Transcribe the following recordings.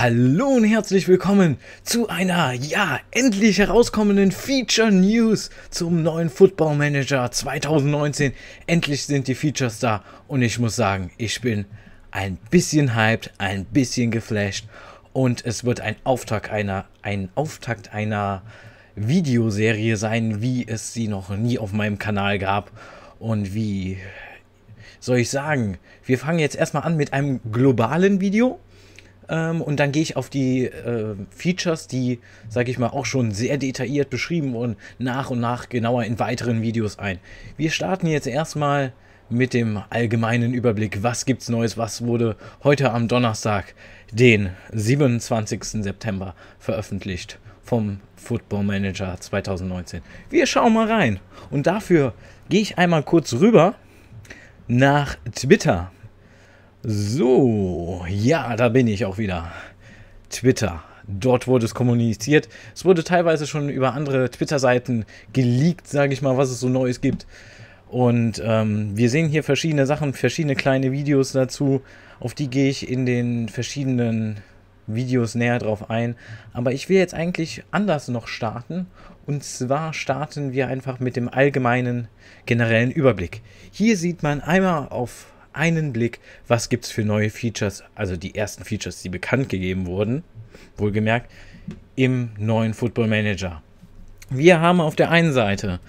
Hallo und herzlich willkommen zu einer, ja, endlich herauskommenden Feature News zum neuen Football Manager 2019. Endlich sind die Features da und ich muss sagen, ich bin ein bisschen hyped, ein bisschen geflasht und es wird ein Auftakt einer, ein Auftakt einer Videoserie sein, wie es sie noch nie auf meinem Kanal gab und wie soll ich sagen, wir fangen jetzt erstmal an mit einem globalen Video ähm, und dann gehe ich auf die äh, Features, die, sage ich mal, auch schon sehr detailliert beschrieben wurden, nach und nach genauer in weiteren Videos ein. Wir starten jetzt erstmal mit dem allgemeinen Überblick, was gibt's Neues, was wurde heute am Donnerstag, den 27. September, veröffentlicht vom Football Manager 2019. Wir schauen mal rein. Und dafür gehe ich einmal kurz rüber nach Twitter. So, ja, da bin ich auch wieder. Twitter. Dort wurde es kommuniziert. Es wurde teilweise schon über andere Twitter-Seiten geleakt, sage ich mal, was es so Neues gibt. Und ähm, wir sehen hier verschiedene Sachen, verschiedene kleine Videos dazu. Auf die gehe ich in den verschiedenen Videos näher drauf ein. Aber ich will jetzt eigentlich anders noch starten. Und zwar starten wir einfach mit dem allgemeinen, generellen Überblick. Hier sieht man einmal auf einen Blick, was gibt es für neue Features, also die ersten Features, die bekannt gegeben wurden, wohlgemerkt, im neuen Football Manager. Wir haben auf der einen Seite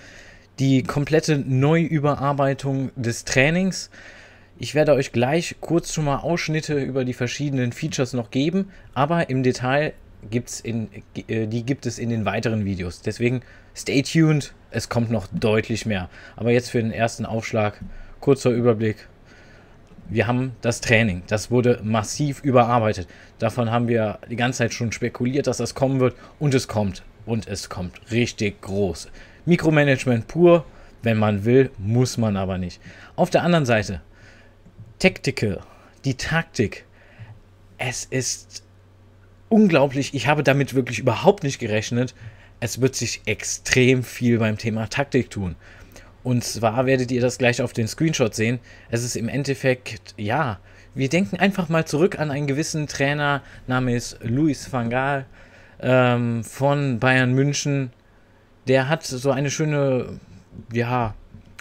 die komplette Neuüberarbeitung des Trainings. Ich werde euch gleich kurz schon mal Ausschnitte über die verschiedenen Features noch geben, aber im Detail gibt's in, äh, die gibt es in den weiteren Videos. Deswegen stay tuned, es kommt noch deutlich mehr. Aber jetzt für den ersten Aufschlag, kurzer Überblick wir haben das Training. Das wurde massiv überarbeitet. Davon haben wir die ganze Zeit schon spekuliert, dass das kommen wird. Und es kommt. Und es kommt richtig groß. Mikromanagement pur, wenn man will, muss man aber nicht. Auf der anderen Seite, Tactical, die Taktik. Es ist unglaublich. Ich habe damit wirklich überhaupt nicht gerechnet. Es wird sich extrem viel beim Thema Taktik tun. Und zwar werdet ihr das gleich auf den Screenshot sehen. Es ist im Endeffekt, ja, wir denken einfach mal zurück an einen gewissen Trainer namens Luis van Gaal ähm, von Bayern München. Der hat so eine schöne, ja,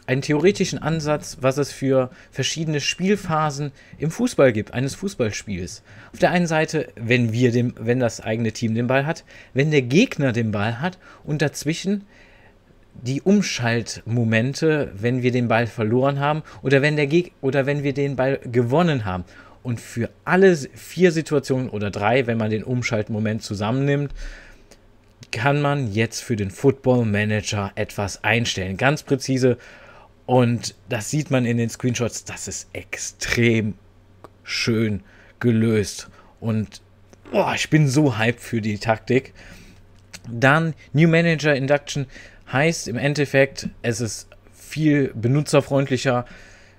einen theoretischen Ansatz, was es für verschiedene Spielphasen im Fußball gibt, eines Fußballspiels. Auf der einen Seite, wenn wir dem, wenn das eigene Team den Ball hat, wenn der Gegner den Ball hat und dazwischen, die Umschaltmomente, wenn wir den Ball verloren haben oder wenn, der Geg oder wenn wir den Ball gewonnen haben. Und für alle vier Situationen oder drei, wenn man den Umschaltmoment zusammennimmt, kann man jetzt für den Football Manager etwas einstellen. Ganz präzise. Und das sieht man in den Screenshots. Das ist extrem schön gelöst. Und boah, ich bin so hyped für die Taktik. Dann New Manager Induction Heißt im Endeffekt, es ist viel benutzerfreundlicher.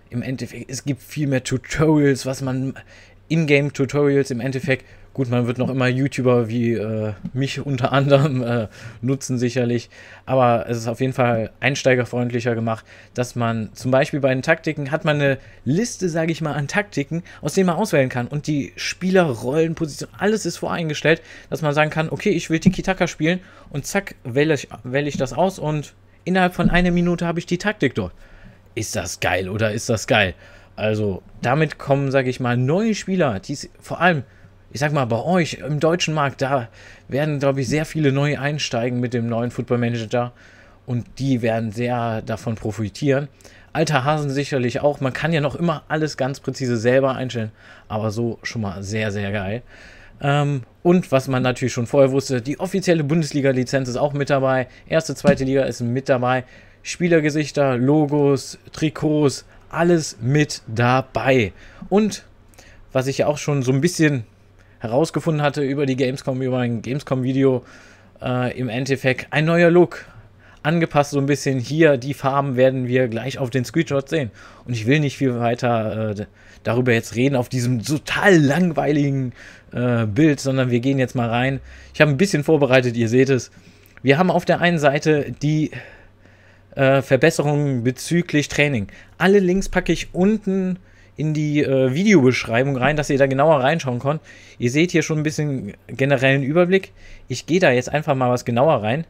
Im Endeffekt, es gibt viel mehr Tutorials, was man Ingame-Tutorials im Endeffekt. Gut, man wird noch immer YouTuber wie äh, mich unter anderem äh, nutzen sicherlich, aber es ist auf jeden Fall einsteigerfreundlicher gemacht, dass man zum Beispiel bei den Taktiken hat man eine Liste, sage ich mal, an Taktiken, aus denen man auswählen kann und die Spieler, Position, alles ist voreingestellt, dass man sagen kann, okay, ich will Tiki-Taka spielen und zack, wähle ich, wähle ich das aus und innerhalb von einer Minute habe ich die Taktik dort. Ist das geil oder ist das geil? Also damit kommen, sage ich mal, neue Spieler, die vor allem, ich sag mal, bei euch im deutschen Markt, da werden, glaube ich, sehr viele neu einsteigen mit dem neuen Football Manager und die werden sehr davon profitieren. Alter Hasen sicherlich auch. Man kann ja noch immer alles ganz präzise selber einstellen, aber so schon mal sehr, sehr geil. Ähm, und was man natürlich schon vorher wusste, die offizielle Bundesliga-Lizenz ist auch mit dabei. Erste, zweite Liga ist mit dabei. Spielergesichter, Logos, Trikots, alles mit dabei. Und was ich ja auch schon so ein bisschen herausgefunden hatte über die Gamescom, über ein Gamescom-Video, äh, im Endeffekt ein neuer Look. Angepasst so ein bisschen hier, die Farben werden wir gleich auf den Screenshots sehen. Und ich will nicht viel weiter äh, darüber jetzt reden, auf diesem total langweiligen äh, Bild, sondern wir gehen jetzt mal rein. Ich habe ein bisschen vorbereitet, ihr seht es. Wir haben auf der einen Seite die äh, Verbesserungen bezüglich Training. Alle Links packe ich unten in die äh, Videobeschreibung rein, dass ihr da genauer reinschauen könnt. Ihr seht hier schon ein bisschen generellen Überblick. Ich gehe da jetzt einfach mal was genauer rein.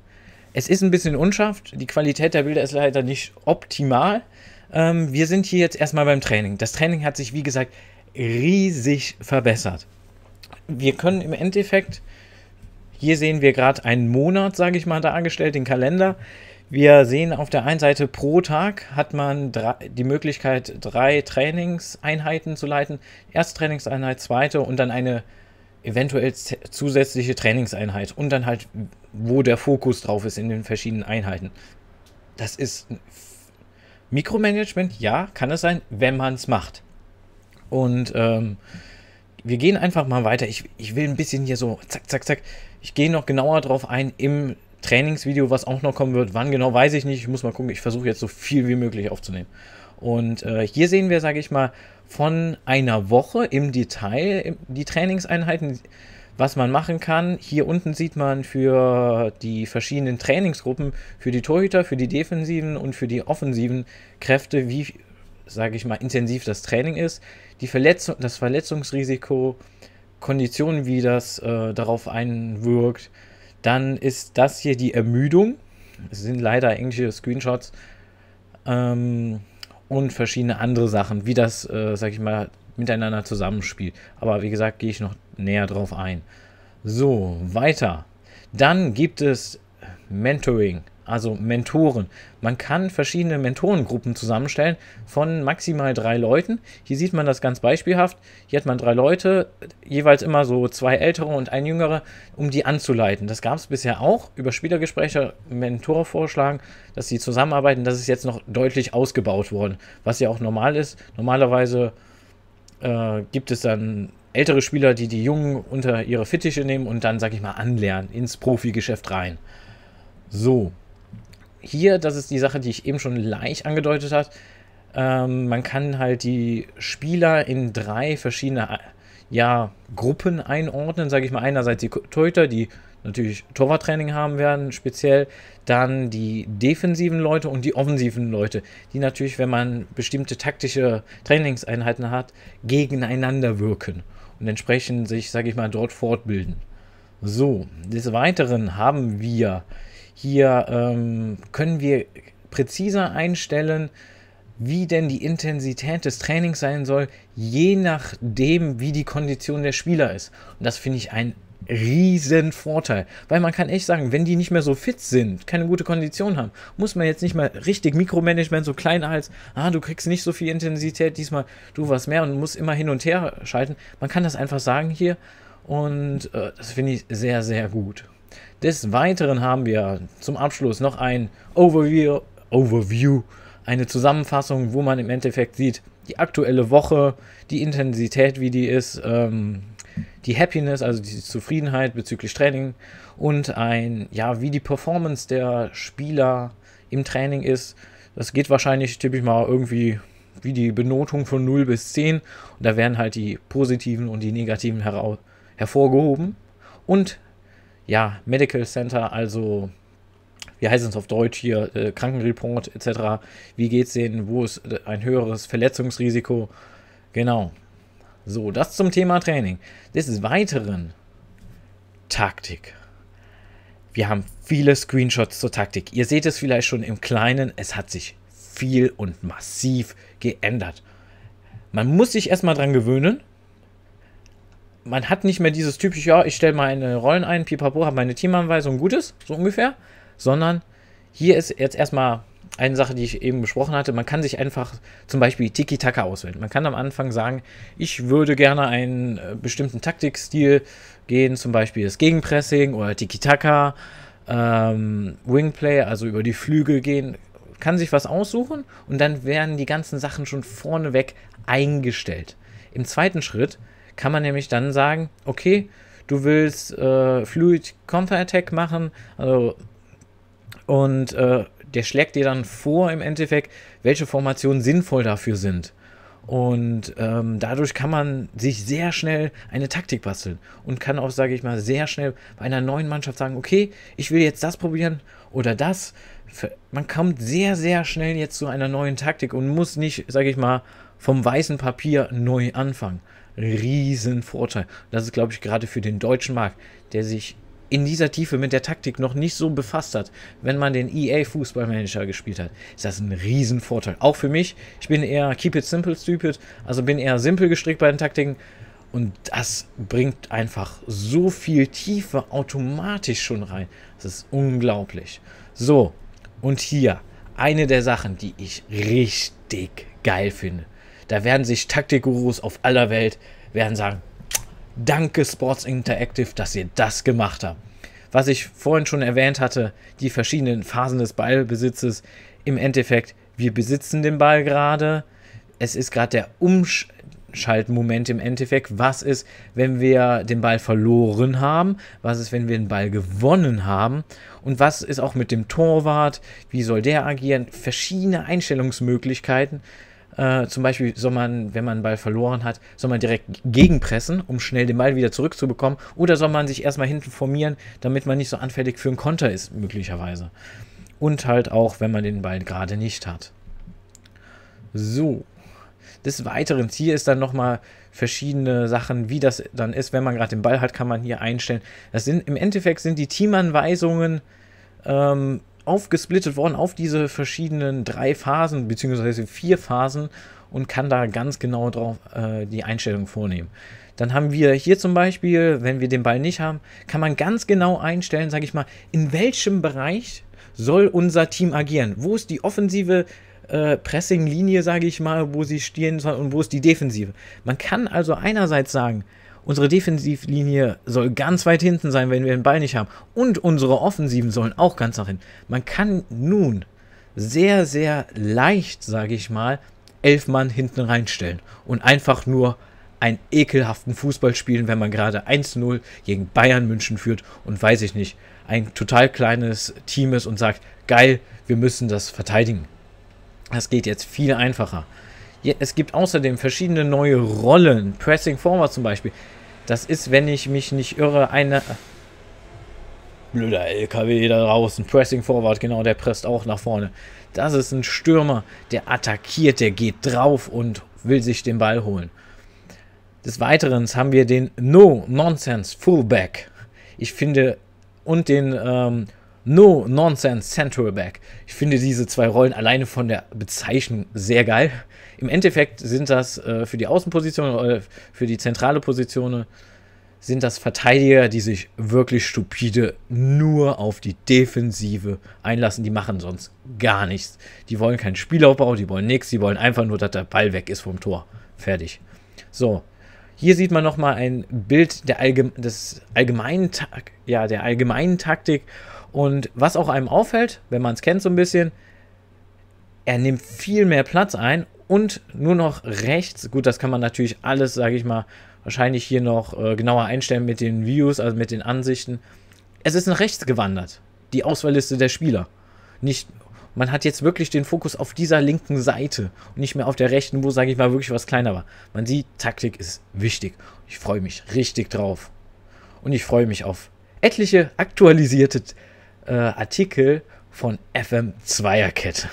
Es ist ein bisschen unscharf, die Qualität der Bilder ist leider nicht optimal. Ähm, wir sind hier jetzt erstmal beim Training. Das Training hat sich, wie gesagt, riesig verbessert. Wir können im Endeffekt, hier sehen wir gerade einen Monat, sage ich mal, dargestellt, den Kalender. Wir sehen auf der einen Seite pro Tag hat man drei, die Möglichkeit, drei Trainingseinheiten zu leiten. Erste Trainingseinheit, zweite und dann eine eventuell zusätzliche Trainingseinheit und dann halt, wo der Fokus drauf ist in den verschiedenen Einheiten. Das ist Mikromanagement, ja, kann es sein, wenn man es macht. Und ähm, wir gehen einfach mal weiter. Ich, ich will ein bisschen hier so, zack, zack, zack. Ich gehe noch genauer drauf ein im Trainingsvideo, was auch noch kommen wird. Wann genau, weiß ich nicht. Ich muss mal gucken. Ich versuche jetzt so viel wie möglich aufzunehmen. Und äh, hier sehen wir, sage ich mal, von einer Woche im Detail die Trainingseinheiten, was man machen kann. Hier unten sieht man für die verschiedenen Trainingsgruppen, für die Torhüter, für die defensiven und für die offensiven Kräfte, wie, sage ich mal, intensiv das Training ist, die Verletzung, das Verletzungsrisiko, Konditionen, wie das äh, darauf einwirkt, dann ist das hier die Ermüdung. Es sind leider englische Screenshots. Ähm, und verschiedene andere Sachen, wie das, äh, sag ich mal, miteinander zusammenspielt. Aber wie gesagt, gehe ich noch näher drauf ein. So, weiter. Dann gibt es Mentoring also Mentoren. Man kann verschiedene Mentorengruppen zusammenstellen von maximal drei Leuten. Hier sieht man das ganz beispielhaft. Hier hat man drei Leute, jeweils immer so zwei ältere und ein jüngere, um die anzuleiten. Das gab es bisher auch über Spielergespräche, Mentor vorschlagen, dass sie zusammenarbeiten. Das ist jetzt noch deutlich ausgebaut worden, was ja auch normal ist. Normalerweise äh, gibt es dann ältere Spieler, die die Jungen unter ihre Fittiche nehmen und dann, sag ich mal, anlernen, ins Profigeschäft rein. So, hier, das ist die Sache, die ich eben schon leicht angedeutet habe, ähm, man kann halt die Spieler in drei verschiedene ja, Gruppen einordnen, sage ich mal. Einerseits die Torhüter, die natürlich Torwarttraining haben werden, speziell dann die defensiven Leute und die offensiven Leute, die natürlich, wenn man bestimmte taktische Trainingseinheiten hat, gegeneinander wirken und entsprechend sich, sage ich mal, dort fortbilden. So, des Weiteren haben wir hier ähm, können wir präziser einstellen, wie denn die Intensität des Trainings sein soll, je nachdem, wie die Kondition der Spieler ist. Und das finde ich ein riesen Vorteil, weil man kann echt sagen, wenn die nicht mehr so fit sind, keine gute Kondition haben, muss man jetzt nicht mal richtig Mikromanagement so klein als, ah, du kriegst nicht so viel Intensität diesmal, du was mehr und musst immer hin und her schalten. Man kann das einfach sagen hier und äh, das finde ich sehr sehr gut. Des Weiteren haben wir zum Abschluss noch ein Overview, Overview, eine Zusammenfassung, wo man im Endeffekt sieht, die aktuelle Woche, die Intensität, wie die ist, ähm, die Happiness, also die Zufriedenheit bezüglich Training und ein, ja, wie die Performance der Spieler im Training ist. Das geht wahrscheinlich, typisch mal, irgendwie wie die Benotung von 0 bis 10. Und da werden halt die positiven und die negativen heraus hervorgehoben. Und ja, Medical Center, also wie heißt es auf Deutsch hier, äh, Krankenreport etc. Wie geht es denen? Wo ist äh, ein höheres Verletzungsrisiko? Genau. So, das zum Thema Training. Des Weiteren Taktik. Wir haben viele Screenshots zur Taktik. Ihr seht es vielleicht schon im Kleinen, es hat sich viel und massiv geändert. Man muss sich erstmal dran gewöhnen, man hat nicht mehr dieses typische, ja, ich stelle meine Rollen ein, pipapo, habe meine Teamanweisung, gutes, so ungefähr, sondern hier ist jetzt erstmal eine Sache, die ich eben besprochen hatte, man kann sich einfach zum Beispiel Tiki-Taka auswählen. Man kann am Anfang sagen, ich würde gerne einen äh, bestimmten Taktikstil gehen, zum Beispiel das Gegenpressing oder Tiki-Taka, ähm, Wingplay, also über die Flügel gehen, kann sich was aussuchen und dann werden die ganzen Sachen schon vorneweg eingestellt. Im zweiten Schritt kann man nämlich dann sagen, okay, du willst äh, Fluid Counter Attack machen, also und äh, der schlägt dir dann vor im Endeffekt, welche Formationen sinnvoll dafür sind. Und ähm, dadurch kann man sich sehr schnell eine Taktik basteln und kann auch, sage ich mal, sehr schnell bei einer neuen Mannschaft sagen, okay, ich will jetzt das probieren oder das. Man kommt sehr, sehr schnell jetzt zu einer neuen Taktik und muss nicht, sage ich mal, vom weißen Papier neu anfangen riesen Vorteil. Das ist, glaube ich, gerade für den deutschen Markt, der sich in dieser Tiefe mit der Taktik noch nicht so befasst hat, wenn man den EA Fußballmanager gespielt hat, ist das ein Vorteil. Auch für mich, ich bin eher keep it simple, stupid, also bin eher simpel gestrickt bei den Taktiken. Und das bringt einfach so viel Tiefe automatisch schon rein. Das ist unglaublich. So, und hier eine der Sachen, die ich richtig geil finde. Da werden sich Taktikgurus auf aller Welt werden sagen, danke Sports Interactive, dass ihr das gemacht habt. Was ich vorhin schon erwähnt hatte, die verschiedenen Phasen des Ballbesitzes, im Endeffekt, wir besitzen den Ball gerade, es ist gerade der Umschaltmoment im Endeffekt. Was ist, wenn wir den Ball verloren haben? Was ist, wenn wir den Ball gewonnen haben? Und was ist auch mit dem Torwart? Wie soll der agieren? Verschiedene Einstellungsmöglichkeiten. Äh, zum Beispiel soll man, wenn man einen Ball verloren hat, soll man direkt gegenpressen, um schnell den Ball wieder zurückzubekommen. Oder soll man sich erstmal hinten formieren, damit man nicht so anfällig für einen Konter ist, möglicherweise. Und halt auch, wenn man den Ball gerade nicht hat. So. Des Weiteren, hier ist dann nochmal verschiedene Sachen, wie das dann ist. Wenn man gerade den Ball hat, kann man hier einstellen. Das sind im Endeffekt sind die Teamanweisungen ähm, aufgesplittet worden auf diese verschiedenen drei Phasen beziehungsweise vier Phasen und kann da ganz genau drauf äh, die Einstellung vornehmen. Dann haben wir hier zum Beispiel, wenn wir den Ball nicht haben, kann man ganz genau einstellen, sage ich mal, in welchem Bereich soll unser Team agieren? Wo ist die offensive äh, Pressing-Linie, sage ich mal, wo sie stehen soll und wo ist die defensive? Man kann also einerseits sagen, Unsere Defensivlinie soll ganz weit hinten sein, wenn wir den Ball nicht haben. Und unsere Offensiven sollen auch ganz nach hinten. Man kann nun sehr, sehr leicht, sage ich mal, elf Mann hinten reinstellen und einfach nur einen ekelhaften Fußball spielen, wenn man gerade 1-0 gegen Bayern München führt und weiß ich nicht, ein total kleines Team ist und sagt, geil, wir müssen das verteidigen. Das geht jetzt viel einfacher. Es gibt außerdem verschiedene neue Rollen. Pressing Forward zum Beispiel. Das ist, wenn ich mich nicht irre, eine... Blöder LKW da draußen. Pressing Forward, genau, der presst auch nach vorne. Das ist ein Stürmer, der attackiert, der geht drauf und will sich den Ball holen. Des Weiteren haben wir den No Nonsense Fullback. Ich finde, und den ähm, No Nonsense Central Back. Ich finde diese zwei Rollen alleine von der Bezeichnung sehr geil. Im Endeffekt sind das äh, für die Außenposition oder äh, für die zentrale Position sind das Verteidiger, die sich wirklich stupide nur auf die Defensive einlassen. Die machen sonst gar nichts. Die wollen keinen Spielaufbau, die wollen nichts, die wollen einfach nur, dass der Ball weg ist vom Tor. Fertig. So, hier sieht man nochmal ein Bild der, Allgeme des allgemeinen, ja, der allgemeinen Taktik und was auch einem auffällt, wenn man es kennt so ein bisschen, er nimmt viel mehr Platz ein und nur noch rechts. Gut, das kann man natürlich alles, sage ich mal, wahrscheinlich hier noch äh, genauer einstellen mit den Views, also mit den Ansichten. Es ist nach rechts gewandert, die Auswahlliste der Spieler. Nicht, man hat jetzt wirklich den Fokus auf dieser linken Seite und nicht mehr auf der rechten, wo, sage ich mal, wirklich was kleiner war. Man sieht, Taktik ist wichtig. Ich freue mich richtig drauf. Und ich freue mich auf etliche aktualisierte äh, Artikel von FM Zweierkette.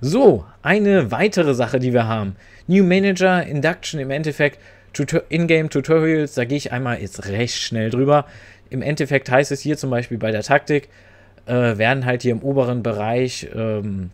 So, eine weitere Sache, die wir haben. New Manager Induction im Endeffekt. Tutor In-game Tutorials, da gehe ich einmal jetzt recht schnell drüber. Im Endeffekt heißt es hier zum Beispiel bei der Taktik, äh, werden halt hier im oberen Bereich ähm,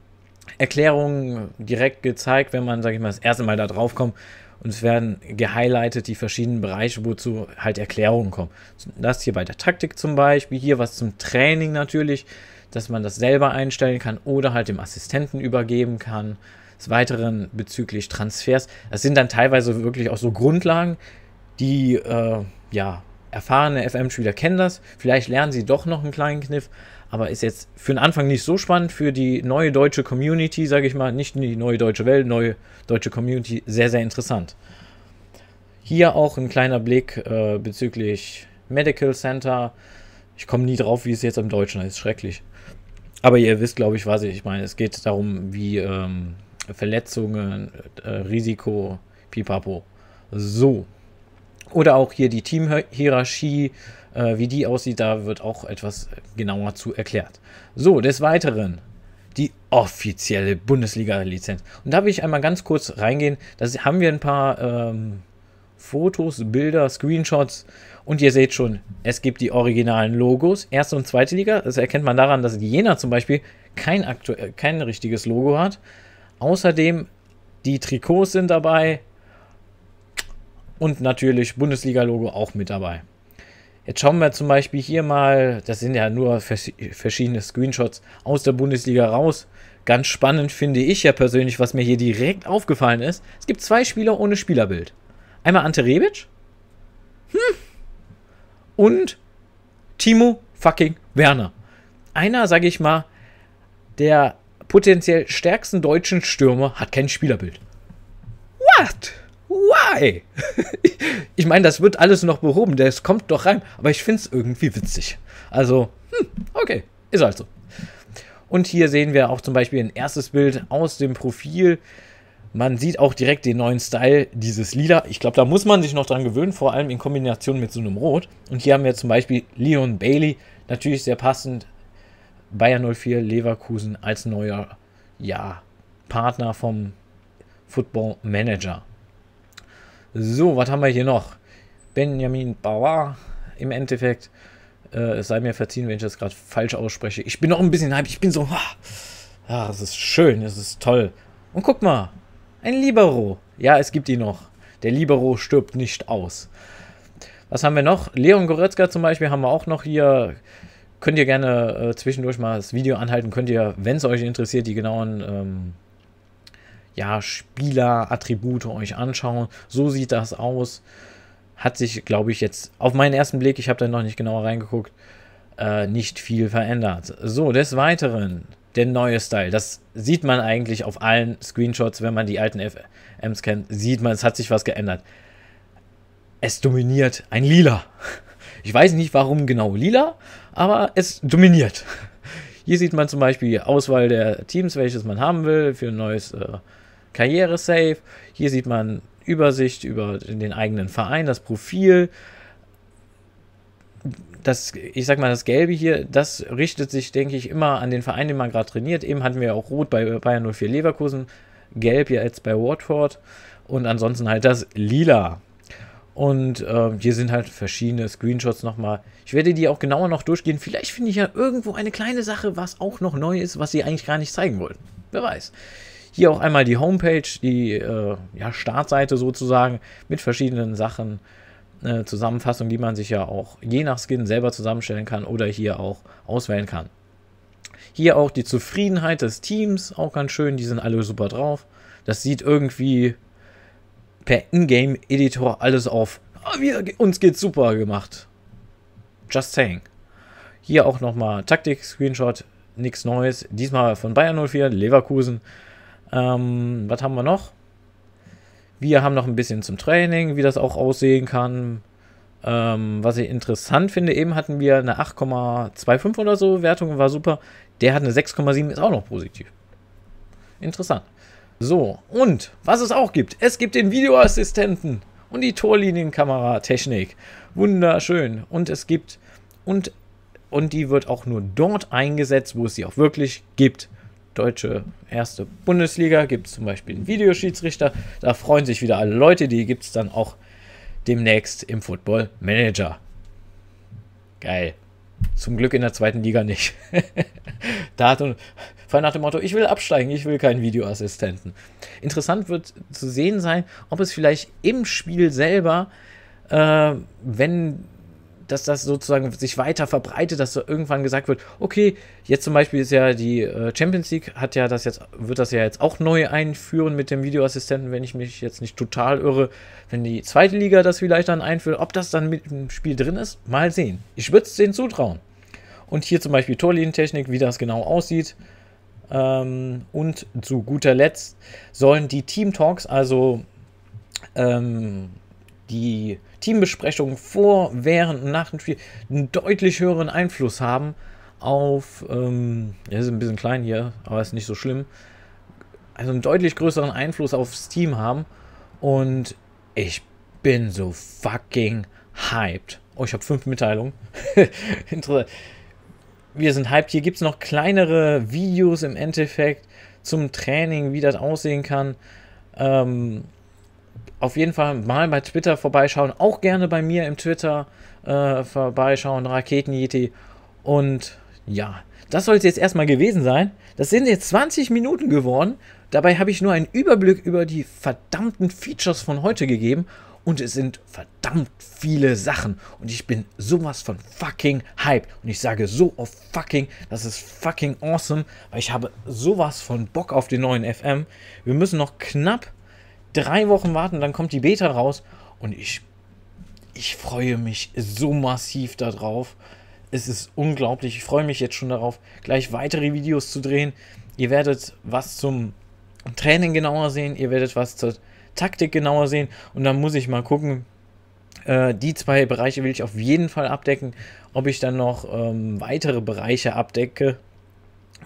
Erklärungen direkt gezeigt, wenn man, sag ich mal, das erste Mal da drauf kommt und es werden gehighlightet die verschiedenen Bereiche, wozu halt Erklärungen kommen. Das hier bei der Taktik zum Beispiel, hier was zum Training natürlich, dass man das selber einstellen kann oder halt dem Assistenten übergeben kann. Des Weiteren bezüglich Transfers. Das sind dann teilweise wirklich auch so Grundlagen, die, äh, ja, erfahrene FM-Spieler kennen das. Vielleicht lernen sie doch noch einen kleinen Kniff, aber ist jetzt für den Anfang nicht so spannend. Für die neue deutsche Community, sage ich mal, nicht die neue deutsche Welt, neue deutsche Community, sehr, sehr interessant. Hier auch ein kleiner Blick äh, bezüglich Medical Center. Ich komme nie drauf, wie es jetzt im Deutschen ist. Schrecklich. Aber ihr wisst, glaube ich, was ich meine. Es geht darum, wie ähm, Verletzungen, äh, Risiko, pipapo. So, oder auch hier die Teamhierarchie, äh, wie die aussieht, da wird auch etwas genauer zu erklärt. So, des Weiteren die offizielle Bundesliga-Lizenz. Und da will ich einmal ganz kurz reingehen. Da haben wir ein paar ähm, Fotos, Bilder, Screenshots. Und ihr seht schon, es gibt die originalen Logos. Erste und zweite Liga. Das erkennt man daran, dass Jena zum Beispiel kein, kein richtiges Logo hat. Außerdem die Trikots sind dabei, und natürlich Bundesliga-Logo auch mit dabei. Jetzt schauen wir zum Beispiel hier mal, das sind ja nur vers verschiedene Screenshots aus der Bundesliga raus. Ganz spannend finde ich ja persönlich, was mir hier direkt aufgefallen ist. Es gibt zwei Spieler ohne Spielerbild. Einmal Ante Rebic hm. und Timo fucking Werner. Einer, sage ich mal, der potenziell stärksten deutschen Stürmer hat kein Spielerbild. What? Why? ich meine, das wird alles noch behoben, das kommt doch rein, aber ich finde es irgendwie witzig. Also, hm, okay, ist halt so. Und hier sehen wir auch zum Beispiel ein erstes Bild aus dem Profil. Man sieht auch direkt den neuen Style dieses Lila. Ich glaube, da muss man sich noch dran gewöhnen, vor allem in Kombination mit so einem Rot. Und hier haben wir zum Beispiel Leon Bailey, natürlich sehr passend. Bayern 04 Leverkusen als neuer ja, Partner vom Football Manager. So, was haben wir hier noch? Benjamin Bauer im Endeffekt. Äh, es sei mir verziehen, wenn ich das gerade falsch ausspreche. Ich bin noch ein bisschen hype. Ich bin so. Ah, es ist schön, es ist toll. Und guck mal, ein Libero. Ja, es gibt ihn noch. Der Libero stirbt nicht aus. Was haben wir noch? Leon Goretzka zum Beispiel haben wir auch noch hier. Könnt ihr gerne äh, zwischendurch mal das Video anhalten. Könnt ihr, wenn es euch interessiert, die genauen ähm, ja, Spielerattribute euch anschauen. So sieht das aus. Hat sich, glaube ich, jetzt auf meinen ersten Blick, ich habe da noch nicht genauer reingeguckt, äh, nicht viel verändert. So, des Weiteren, der neue Style. Das sieht man eigentlich auf allen Screenshots, wenn man die alten FMs kennt, sieht man, es hat sich was geändert. Es dominiert ein Lila. Ich weiß nicht, warum genau Lila, aber es dominiert. Hier sieht man zum Beispiel die Auswahl der Teams, welches man haben will, für ein neues äh, Karriere-Save. Hier sieht man Übersicht über den eigenen Verein, das Profil. Das, ich sag mal, das Gelbe hier, das richtet sich, denke ich, immer an den Verein, den man gerade trainiert. Eben hatten wir auch Rot bei Bayern 04 Leverkusen, Gelb ja jetzt bei Watford und ansonsten halt das Lila. Und äh, hier sind halt verschiedene Screenshots nochmal. Ich werde die auch genauer noch durchgehen. Vielleicht finde ich ja irgendwo eine kleine Sache, was auch noch neu ist, was sie eigentlich gar nicht zeigen wollten. Wer weiß. Hier auch einmal die Homepage, die äh, ja, Startseite sozusagen mit verschiedenen Sachen, äh, Zusammenfassung, die man sich ja auch je nach Skin selber zusammenstellen kann oder hier auch auswählen kann. Hier auch die Zufriedenheit des Teams, auch ganz schön, die sind alle super drauf. Das sieht irgendwie per Ingame-Editor alles auf. Oh, wir, uns geht's super gemacht. Just saying. Hier auch nochmal Taktik-Screenshot, nichts Neues. Diesmal von Bayern 04, Leverkusen. Ähm, was haben wir noch? Wir haben noch ein bisschen zum Training, wie das auch aussehen kann. Ähm, was ich interessant finde, eben hatten wir eine 8,25 oder so Wertung, war super. Der hat eine 6,7, ist auch noch positiv. Interessant. So, und was es auch gibt, es gibt den Videoassistenten und die Torlinienkamera-Technik. Wunderschön. Und es gibt, und, und die wird auch nur dort eingesetzt, wo es sie auch wirklich gibt deutsche erste Bundesliga gibt es zum Beispiel einen Videoschiedsrichter. Da freuen sich wieder alle Leute. Die gibt es dann auch demnächst im Football Manager. Geil. Zum Glück in der zweiten Liga nicht. da hat vor nach dem Motto, ich will absteigen, ich will keinen Videoassistenten. Interessant wird zu sehen sein, ob es vielleicht im Spiel selber, äh, wenn dass das sozusagen sich weiter verbreitet, dass so irgendwann gesagt wird, okay, jetzt zum Beispiel ist ja die äh, Champions League, hat ja das jetzt, wird das ja jetzt auch neu einführen mit dem Videoassistenten, wenn ich mich jetzt nicht total irre, wenn die zweite Liga das vielleicht dann einführt, ob das dann mit dem Spiel drin ist, mal sehen. Ich würde es denen zutrauen. Und hier zum Beispiel Torlinentechnik, wie das genau aussieht. Ähm, und zu guter Letzt sollen die Team Talks, also ähm, die Teambesprechungen vor, während und nach dem Spiel einen deutlich höheren Einfluss haben auf, ähm, ja, ist ein bisschen klein hier, aber ist nicht so schlimm, also einen deutlich größeren Einfluss aufs Team haben und ich bin so fucking hyped. Oh, ich habe fünf Mitteilungen. Interessant. Wir sind hyped. Hier gibt es noch kleinere Videos im Endeffekt zum Training, wie das aussehen kann. Ähm, auf jeden Fall mal bei Twitter vorbeischauen, auch gerne bei mir im Twitter äh, vorbeischauen, Raketenjeti. Und ja, das soll es jetzt erstmal gewesen sein. Das sind jetzt 20 Minuten geworden. Dabei habe ich nur einen Überblick über die verdammten Features von heute gegeben. Und es sind verdammt viele Sachen. Und ich bin sowas von fucking hype. Und ich sage so oft fucking, das ist fucking awesome. Weil ich habe sowas von Bock auf den neuen FM. Wir müssen noch knapp drei Wochen warten, dann kommt die Beta raus und ich, ich freue mich so massiv darauf. Es ist unglaublich. Ich freue mich jetzt schon darauf, gleich weitere Videos zu drehen. Ihr werdet was zum Training genauer sehen, ihr werdet was zur Taktik genauer sehen und dann muss ich mal gucken. Äh, die zwei Bereiche will ich auf jeden Fall abdecken. Ob ich dann noch ähm, weitere Bereiche abdecke,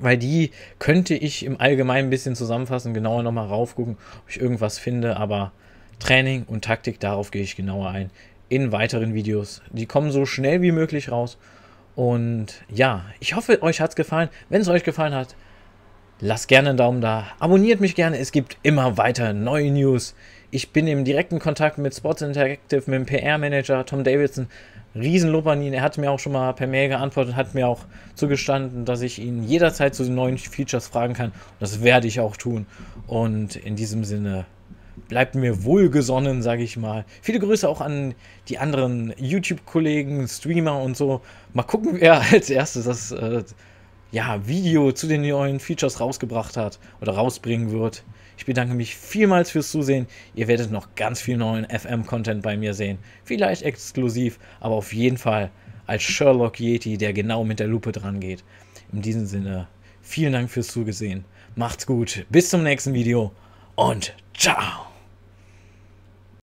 weil die könnte ich im Allgemeinen ein bisschen zusammenfassen, genauer nochmal raufgucken, ob ich irgendwas finde, aber Training und Taktik, darauf gehe ich genauer ein in weiteren Videos. Die kommen so schnell wie möglich raus. Und ja, ich hoffe, euch hat es gefallen. Wenn es euch gefallen hat, lasst gerne einen Daumen da. Abonniert mich gerne. Es gibt immer weiter neue News. Ich bin im direkten Kontakt mit Sports Interactive, mit dem PR-Manager Tom Davidson. Riesenlob an ihn. Er hat mir auch schon mal per Mail geantwortet, hat mir auch zugestanden, dass ich ihn jederzeit zu den neuen Features fragen kann. Und das werde ich auch tun. Und in diesem Sinne, bleibt mir wohlgesonnen, sage ich mal. Viele Grüße auch an die anderen YouTube-Kollegen, Streamer und so. Mal gucken, wer als erstes das äh, ja, Video zu den neuen Features rausgebracht hat oder rausbringen wird. Ich bedanke mich vielmals fürs Zusehen. Ihr werdet noch ganz viel neuen FM-Content bei mir sehen. Vielleicht exklusiv, aber auf jeden Fall als Sherlock Yeti, der genau mit der Lupe dran geht. In diesem Sinne, vielen Dank fürs Zugesehen. Macht's gut, bis zum nächsten Video und ciao!